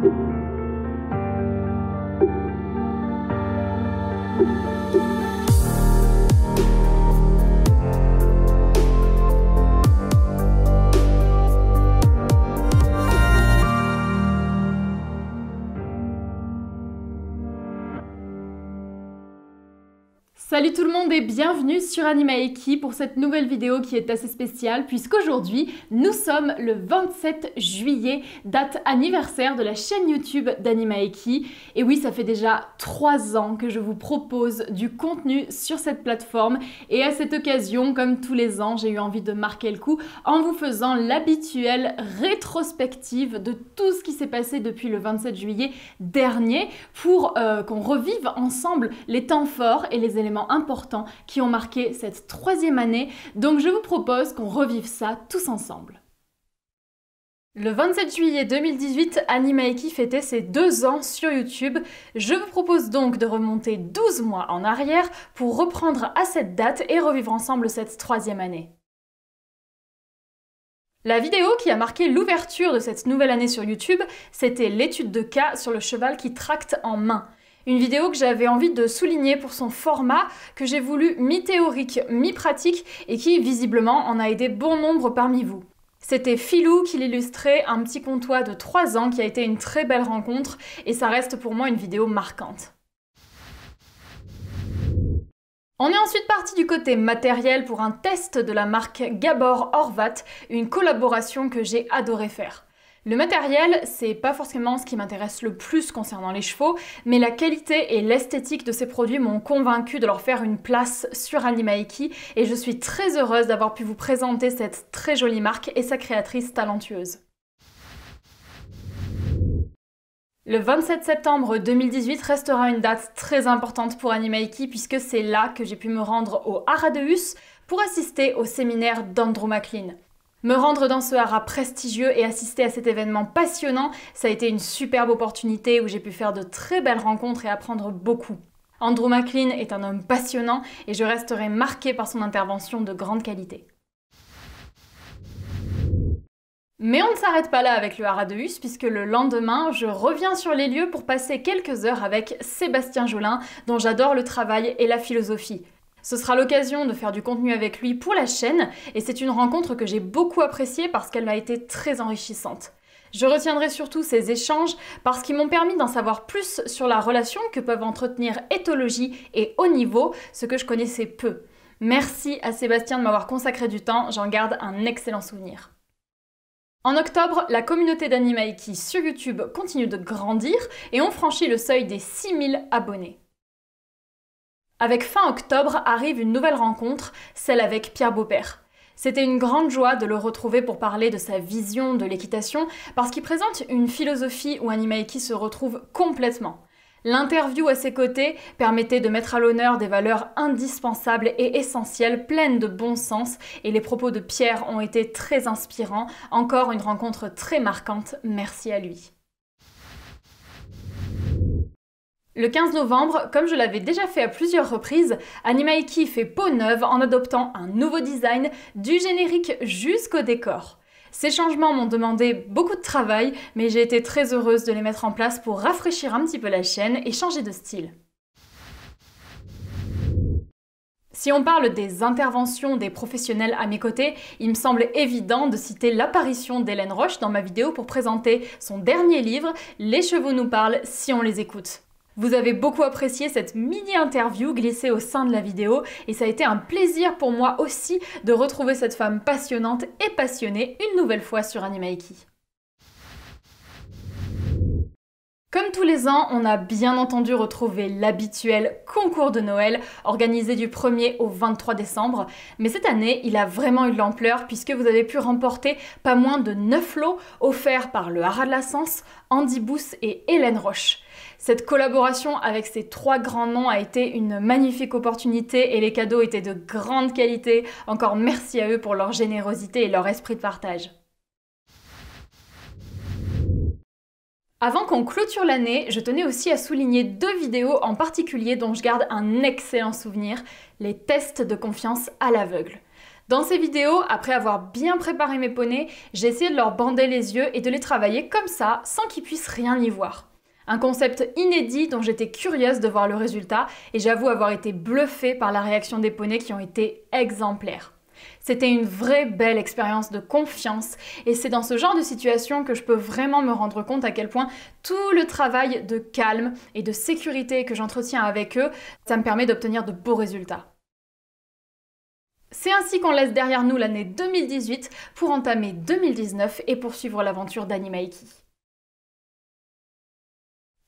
thank you Salut tout le monde et bienvenue sur Animaeki pour cette nouvelle vidéo qui est assez spéciale puisqu'aujourd'hui nous sommes le 27 juillet, date anniversaire de la chaîne YouTube d'Animaeki. Et oui, ça fait déjà 3 ans que je vous propose du contenu sur cette plateforme et à cette occasion, comme tous les ans, j'ai eu envie de marquer le coup en vous faisant l'habituelle rétrospective de tout ce qui s'est passé depuis le 27 juillet dernier pour euh, qu'on revive ensemble les temps forts et les éléments importants qui ont marqué cette troisième année, donc je vous propose qu'on revive ça tous ensemble. Le 27 juillet 2018, Animaiki fêtait ses deux ans sur YouTube. Je vous propose donc de remonter 12 mois en arrière pour reprendre à cette date et revivre ensemble cette troisième année. La vidéo qui a marqué l'ouverture de cette nouvelle année sur YouTube, c'était l'étude de cas sur le cheval qui tracte en main. Une vidéo que j'avais envie de souligner pour son format, que j'ai voulu mi-théorique, mi-pratique et qui visiblement en a aidé bon nombre parmi vous. C'était Philou qui l'illustrait, un petit comptoir de 3 ans qui a été une très belle rencontre et ça reste pour moi une vidéo marquante. On est ensuite parti du côté matériel pour un test de la marque Gabor Horvat, une collaboration que j'ai adoré faire. Le matériel, c'est pas forcément ce qui m'intéresse le plus concernant les chevaux, mais la qualité et l'esthétique de ces produits m'ont convaincu de leur faire une place sur Animaiki, et je suis très heureuse d'avoir pu vous présenter cette très jolie marque et sa créatrice talentueuse. Le 27 septembre 2018 restera une date très importante pour Animaiki, puisque c'est là que j'ai pu me rendre au Aradeus pour assister au séminaire d'Andrew McLean. Me rendre dans ce haras prestigieux et assister à cet événement passionnant, ça a été une superbe opportunité où j'ai pu faire de très belles rencontres et apprendre beaucoup. Andrew McLean est un homme passionnant et je resterai marquée par son intervention de grande qualité. Mais on ne s'arrête pas là avec le haras de puisque le lendemain, je reviens sur les lieux pour passer quelques heures avec Sébastien Jolin, dont j'adore le travail et la philosophie. Ce sera l'occasion de faire du contenu avec lui pour la chaîne et c'est une rencontre que j'ai beaucoup appréciée parce qu'elle m'a été très enrichissante. Je retiendrai surtout ces échanges parce qu'ils m'ont permis d'en savoir plus sur la relation que peuvent entretenir éthologie et haut niveau, ce que je connaissais peu. Merci à Sébastien de m'avoir consacré du temps, j'en garde un excellent souvenir. En octobre, la communauté d'Animaiki sur YouTube continue de grandir et on franchit le seuil des 6000 abonnés. Avec fin octobre arrive une nouvelle rencontre, celle avec Pierre Beaupère. C'était une grande joie de le retrouver pour parler de sa vision de l'équitation, parce qu'il présente une philosophie où qui se retrouve complètement. L'interview à ses côtés permettait de mettre à l'honneur des valeurs indispensables et essentielles, pleines de bon sens, et les propos de Pierre ont été très inspirants, encore une rencontre très marquante, merci à lui. Le 15 novembre, comme je l'avais déjà fait à plusieurs reprises, Animaiki fait peau neuve en adoptant un nouveau design du générique jusqu'au décor. Ces changements m'ont demandé beaucoup de travail, mais j'ai été très heureuse de les mettre en place pour rafraîchir un petit peu la chaîne et changer de style. Si on parle des interventions des professionnels à mes côtés, il me semble évident de citer l'apparition d'Hélène Roche dans ma vidéo pour présenter son dernier livre, Les chevaux nous parlent si on les écoute. Vous avez beaucoup apprécié cette mini-interview glissée au sein de la vidéo et ça a été un plaisir pour moi aussi de retrouver cette femme passionnante et passionnée une nouvelle fois sur Animaiki. Comme tous les ans, on a bien entendu retrouvé l'habituel concours de Noël organisé du 1er au 23 décembre, mais cette année, il a vraiment eu de l'ampleur puisque vous avez pu remporter pas moins de 9 lots offerts par le Haras de la Sens, Andy Booth et Hélène Roche. Cette collaboration avec ces trois grands noms a été une magnifique opportunité et les cadeaux étaient de grande qualité. Encore merci à eux pour leur générosité et leur esprit de partage. Avant qu'on clôture l'année, je tenais aussi à souligner deux vidéos en particulier dont je garde un excellent souvenir, les tests de confiance à l'aveugle. Dans ces vidéos, après avoir bien préparé mes poneys, j'ai essayé de leur bander les yeux et de les travailler comme ça, sans qu'ils puissent rien y voir. Un concept inédit dont j'étais curieuse de voir le résultat et j'avoue avoir été bluffée par la réaction des poneys qui ont été exemplaires. C'était une vraie belle expérience de confiance et c'est dans ce genre de situation que je peux vraiment me rendre compte à quel point tout le travail de calme et de sécurité que j'entretiens avec eux, ça me permet d'obtenir de beaux résultats. C'est ainsi qu'on laisse derrière nous l'année 2018 pour entamer 2019 et poursuivre l'aventure d'Animaiki.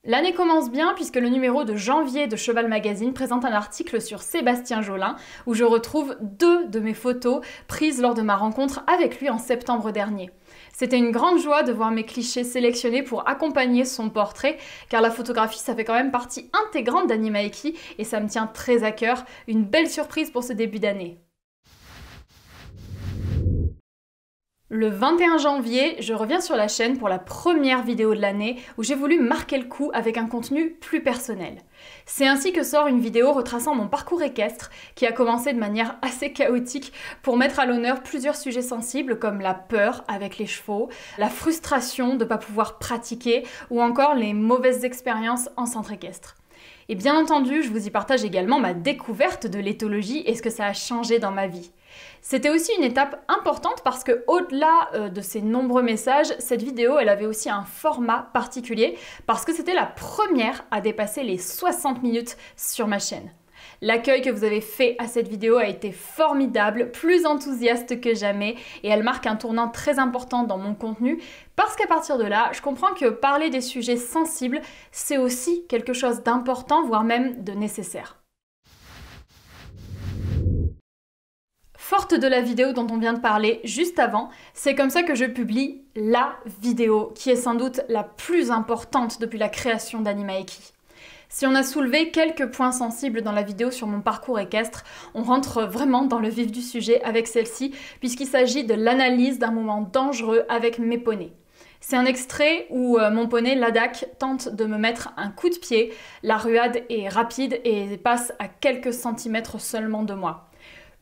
L'année commence bien puisque le numéro de janvier de Cheval Magazine présente un article sur Sébastien Jolin où je retrouve deux de mes photos prises lors de ma rencontre avec lui en septembre dernier. C'était une grande joie de voir mes clichés sélectionnés pour accompagner son portrait car la photographie ça fait quand même partie intégrante d'Animaiki et ça me tient très à cœur, une belle surprise pour ce début d'année. Le 21 janvier, je reviens sur la chaîne pour la première vidéo de l'année où j'ai voulu marquer le coup avec un contenu plus personnel. C'est ainsi que sort une vidéo retraçant mon parcours équestre qui a commencé de manière assez chaotique pour mettre à l'honneur plusieurs sujets sensibles comme la peur avec les chevaux, la frustration de ne pas pouvoir pratiquer ou encore les mauvaises expériences en centre équestre. Et bien entendu, je vous y partage également ma découverte de l'éthologie et ce que ça a changé dans ma vie. C'était aussi une étape importante parce que au-delà euh, de ces nombreux messages, cette vidéo elle avait aussi un format particulier parce que c'était la première à dépasser les 60 minutes sur ma chaîne. L'accueil que vous avez fait à cette vidéo a été formidable, plus enthousiaste que jamais, et elle marque un tournant très important dans mon contenu, parce qu'à partir de là, je comprends que parler des sujets sensibles, c'est aussi quelque chose d'important, voire même de nécessaire. de la vidéo dont on vient de parler juste avant. C'est comme ça que je publie la vidéo qui est sans doute la plus importante depuis la création d'Animaeki. Si on a soulevé quelques points sensibles dans la vidéo sur mon parcours équestre, on rentre vraiment dans le vif du sujet avec celle-ci, puisqu'il s'agit de l'analyse d'un moment dangereux avec mes poneys. C'est un extrait où euh, mon poney Ladac tente de me mettre un coup de pied. La ruade est rapide et passe à quelques centimètres seulement de moi.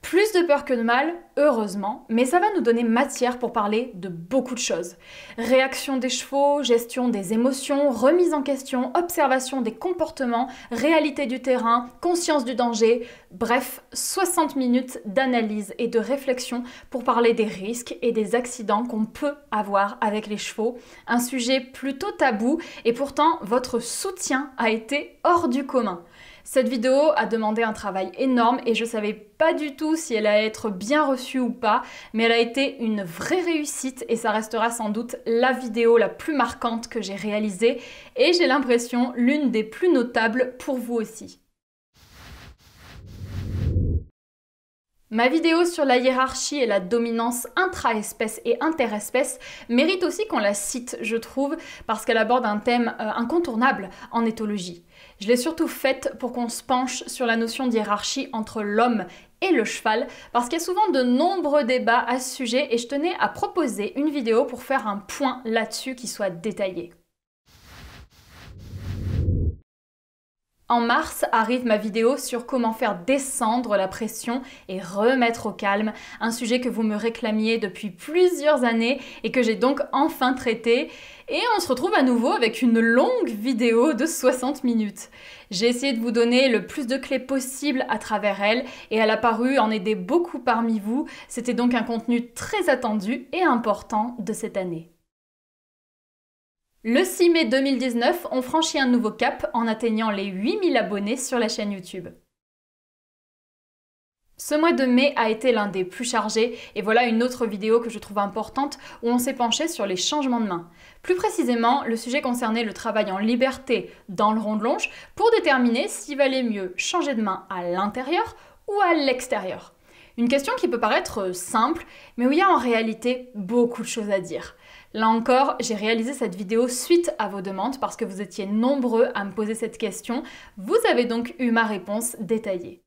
Plus de peur que de mal, heureusement, mais ça va nous donner matière pour parler de beaucoup de choses. Réaction des chevaux, gestion des émotions, remise en question, observation des comportements, réalité du terrain, conscience du danger, bref, 60 minutes d'analyse et de réflexion pour parler des risques et des accidents qu'on peut avoir avec les chevaux. Un sujet plutôt tabou et pourtant votre soutien a été hors du commun. Cette vidéo a demandé un travail énorme et je savais pas du tout si elle allait être bien reçue ou pas, mais elle a été une vraie réussite et ça restera sans doute la vidéo la plus marquante que j'ai réalisée et j'ai l'impression l'une des plus notables pour vous aussi. Ma vidéo sur la hiérarchie et la dominance intra-espèce et interespèce mérite aussi qu'on la cite, je trouve, parce qu'elle aborde un thème euh, incontournable en éthologie. Je l'ai surtout faite pour qu'on se penche sur la notion d'hiérarchie entre l'homme et le cheval, parce qu'il y a souvent de nombreux débats à ce sujet et je tenais à proposer une vidéo pour faire un point là-dessus qui soit détaillé. En mars arrive ma vidéo sur comment faire descendre la pression et remettre au calme, un sujet que vous me réclamiez depuis plusieurs années et que j'ai donc enfin traité. Et on se retrouve à nouveau avec une longue vidéo de 60 minutes. J'ai essayé de vous donner le plus de clés possible à travers elle et elle a paru en aider beaucoup parmi vous. C'était donc un contenu très attendu et important de cette année. Le 6 mai 2019, on franchit un nouveau cap en atteignant les 8000 abonnés sur la chaîne YouTube. Ce mois de mai a été l'un des plus chargés et voilà une autre vidéo que je trouve importante où on s'est penché sur les changements de main. Plus précisément, le sujet concernait le travail en liberté dans le rond de longe pour déterminer s'il valait mieux changer de main à l'intérieur ou à l'extérieur. Une question qui peut paraître euh, simple, mais où il y a en réalité beaucoup de choses à dire. Là encore, j'ai réalisé cette vidéo suite à vos demandes parce que vous étiez nombreux à me poser cette question. Vous avez donc eu ma réponse détaillée.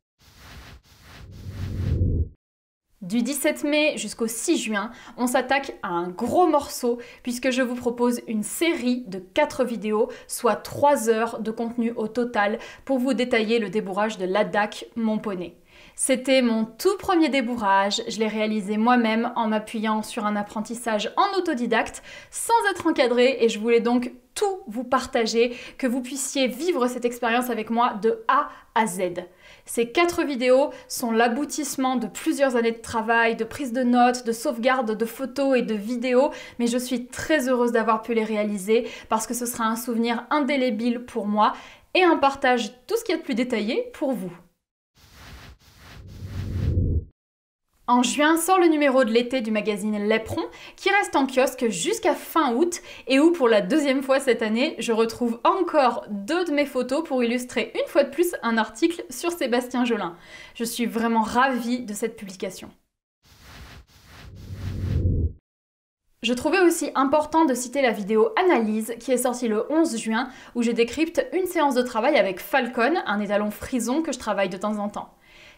Du 17 mai jusqu'au 6 juin, on s'attaque à un gros morceau puisque je vous propose une série de 4 vidéos, soit 3 heures de contenu au total pour vous détailler le débourrage de l'ADAC Mon Poney. C'était mon tout premier débourrage, je l'ai réalisé moi-même en m'appuyant sur un apprentissage en autodidacte sans être encadré et je voulais donc tout vous partager, que vous puissiez vivre cette expérience avec moi de A à Z. Ces quatre vidéos sont l'aboutissement de plusieurs années de travail, de prise de notes, de sauvegarde de photos et de vidéos, mais je suis très heureuse d'avoir pu les réaliser parce que ce sera un souvenir indélébile pour moi et un partage tout ce qui est a de plus détaillé pour vous. En juin sort le numéro de l'été du magazine Lépron, qui reste en kiosque jusqu'à fin août et où pour la deuxième fois cette année, je retrouve encore deux de mes photos pour illustrer une fois de plus un article sur Sébastien Jolin. Je suis vraiment ravie de cette publication. Je trouvais aussi important de citer la vidéo Analyse qui est sortie le 11 juin où je décrypte une séance de travail avec Falcon, un étalon frison que je travaille de temps en temps.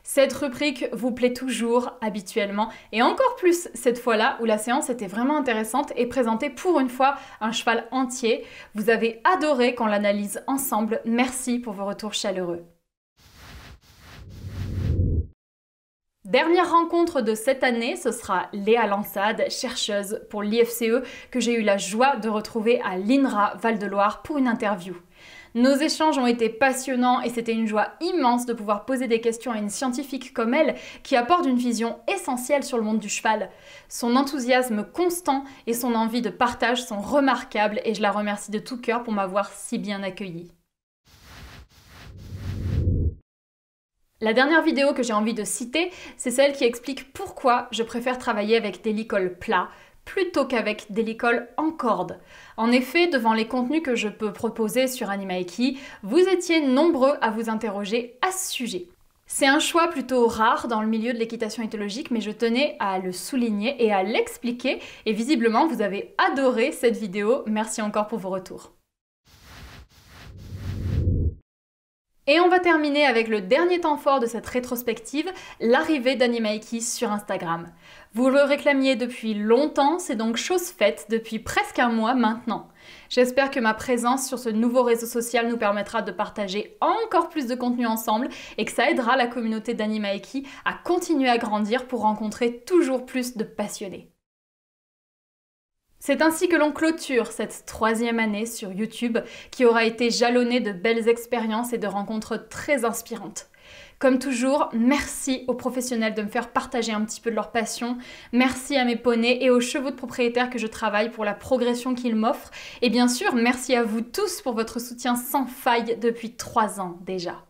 Cette rubrique vous plaît toujours habituellement et encore plus cette fois-là où la séance était vraiment intéressante et présentait pour une fois un cheval entier. Vous avez adoré qu'on l'analyse ensemble. Merci pour vos retours chaleureux. Dernière rencontre de cette année, ce sera Léa Lansade, chercheuse pour l'IFCE, que j'ai eu la joie de retrouver à l'INRA Val-de-Loire pour une interview. Nos échanges ont été passionnants et c'était une joie immense de pouvoir poser des questions à une scientifique comme elle qui apporte une vision essentielle sur le monde du cheval. Son enthousiasme constant et son envie de partage sont remarquables et je la remercie de tout cœur pour m'avoir si bien accueillie. La dernière vidéo que j'ai envie de citer, c'est celle qui explique pourquoi je préfère travailler avec des licoles plats plutôt qu'avec des licoles en corde. En effet, devant les contenus que je peux proposer sur Animaiki, vous étiez nombreux à vous interroger à ce sujet. C'est un choix plutôt rare dans le milieu de l'équitation éthologique, mais je tenais à le souligner et à l'expliquer, et visiblement vous avez adoré cette vidéo, merci encore pour vos retours. Et on va terminer avec le dernier temps fort de cette rétrospective, l'arrivée d'Animaiki sur Instagram. Vous le réclamiez depuis longtemps, c'est donc chose faite depuis presque un mois maintenant. J'espère que ma présence sur ce nouveau réseau social nous permettra de partager encore plus de contenu ensemble et que ça aidera la communauté d'Animaeki à continuer à grandir pour rencontrer toujours plus de passionnés. C'est ainsi que l'on clôture cette troisième année sur YouTube qui aura été jalonnée de belles expériences et de rencontres très inspirantes. Comme toujours, merci aux professionnels de me faire partager un petit peu de leur passion. Merci à mes poneys et aux chevaux de propriétaires que je travaille pour la progression qu'ils m'offrent. Et bien sûr, merci à vous tous pour votre soutien sans faille depuis trois ans déjà.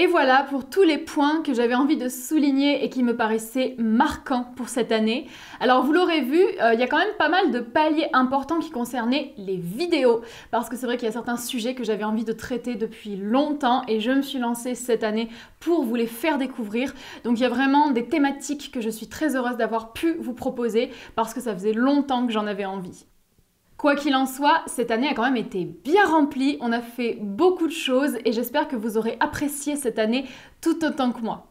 Et voilà pour tous les points que j'avais envie de souligner et qui me paraissaient marquants pour cette année. Alors vous l'aurez vu, euh, il y a quand même pas mal de paliers importants qui concernaient les vidéos, parce que c'est vrai qu'il y a certains sujets que j'avais envie de traiter depuis longtemps et je me suis lancée cette année pour vous les faire découvrir. Donc il y a vraiment des thématiques que je suis très heureuse d'avoir pu vous proposer, parce que ça faisait longtemps que j'en avais envie. Quoi qu'il en soit, cette année a quand même été bien remplie, on a fait beaucoup de choses et j'espère que vous aurez apprécié cette année tout autant que moi.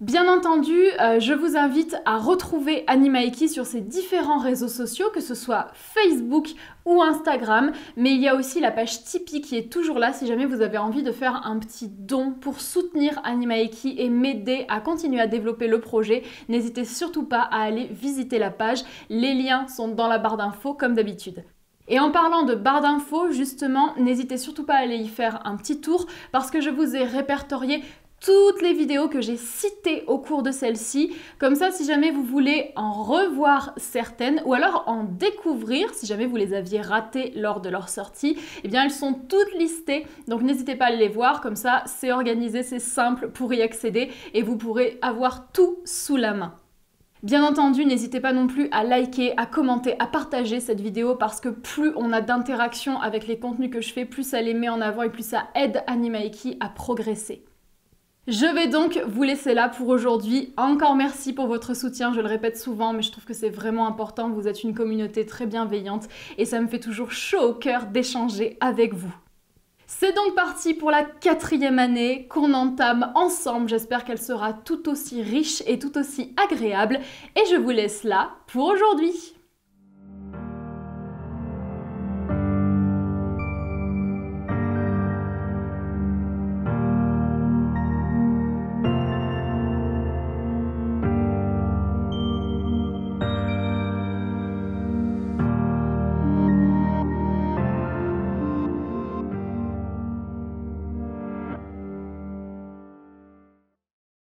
Bien entendu, euh, je vous invite à retrouver Animaiki sur ses différents réseaux sociaux, que ce soit Facebook ou Instagram, mais il y a aussi la page Tipeee qui est toujours là si jamais vous avez envie de faire un petit don pour soutenir Animaiki et m'aider à continuer à développer le projet. N'hésitez surtout pas à aller visiter la page, les liens sont dans la barre d'infos comme d'habitude. Et en parlant de barre d'infos, justement, n'hésitez surtout pas à aller y faire un petit tour parce que je vous ai répertorié toutes les vidéos que j'ai citées au cours de celle-ci. Comme ça, si jamais vous voulez en revoir certaines ou alors en découvrir, si jamais vous les aviez ratées lors de leur sortie, eh bien elles sont toutes listées. Donc n'hésitez pas à les voir, comme ça c'est organisé, c'est simple pour y accéder et vous pourrez avoir tout sous la main. Bien entendu, n'hésitez pas non plus à liker, à commenter, à partager cette vidéo parce que plus on a d'interactions avec les contenus que je fais, plus ça les met en avant et plus ça aide Animaiki à progresser. Je vais donc vous laisser là pour aujourd'hui. Encore merci pour votre soutien, je le répète souvent, mais je trouve que c'est vraiment important. Vous êtes une communauté très bienveillante et ça me fait toujours chaud au cœur d'échanger avec vous. C'est donc parti pour la quatrième année qu'on entame ensemble. J'espère qu'elle sera tout aussi riche et tout aussi agréable. Et je vous laisse là pour aujourd'hui.